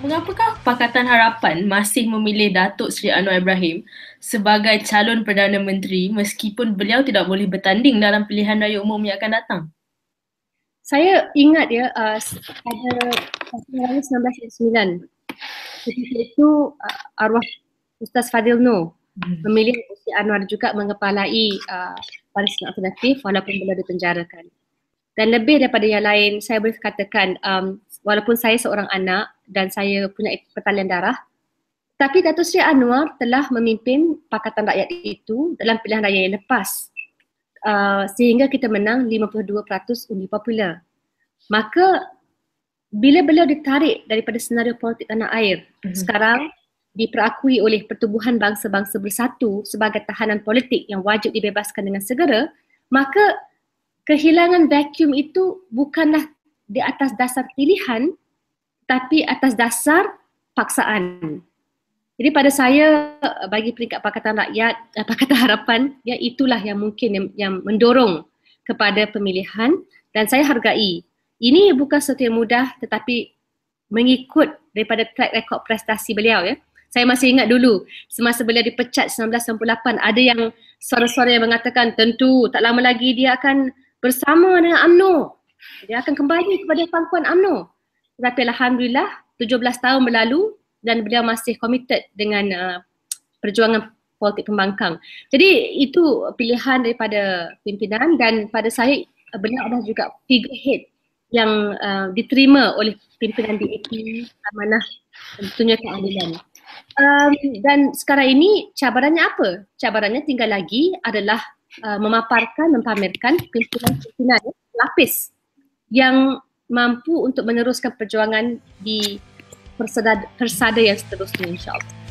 mengapakah Pakatan Harapan masih memilih Datuk Seri Anwar Ibrahim sebagai calon Perdana Menteri meskipun beliau tidak boleh bertanding dalam pilihan raya umum yang akan datang? Saya ingat ya uh, pada tahun 1999 ketika itu uh, arwah Ustaz Fadil Noor hmm. memilih Datuk Seri Anwar juga mengepalai uh, Paris Alternatif walaupun beliau dipenjarakan dan lebih daripada yang lain saya boleh katakan um, walaupun saya seorang anak dan saya punya pertalian darah tapi Datuk Seri Anwar telah memimpin Pakatan Rakyat itu dalam pilihan raya yang lepas uh, sehingga kita menang 52% undi popular. Maka bila beliau ditarik daripada senario politik tanah air mm-hmm. sekarang diperakui oleh pertubuhan bangsa-bangsa bersatu sebagai tahanan politik yang wajib dibebaskan dengan segera maka kehilangan vacuum itu bukanlah di atas dasar pilihan tapi atas dasar paksaan. Jadi pada saya eh, bagi peringkat pakatan rakyat eh, pakatan harapan ya itulah yang mungkin yang, yang mendorong kepada pemilihan dan saya hargai. Ini bukan sesuatu yang mudah tetapi mengikut daripada track record prestasi beliau ya. Saya masih ingat dulu semasa beliau dipecat 1998 ada yang suara-suara yang mengatakan tentu tak lama lagi dia akan bersama dengan UMNO. Dia akan kembali kepada pangkuan UMNO. Tetapi Alhamdulillah 17 tahun berlalu dan beliau masih committed dengan uh, perjuangan politik pembangkang. Jadi itu pilihan daripada pimpinan dan pada saya beliau adalah juga figurehead yang uh, diterima oleh pimpinan DAP mana tentunya keadilan. Um, dan sekarang ini cabarannya apa? Cabarannya tinggal lagi adalah uh, memaparkan mempamerkan pimpinan-pimpinan lapis yang mampu untuk meneruskan perjuangan di persada, persada yang seterusnya insyaallah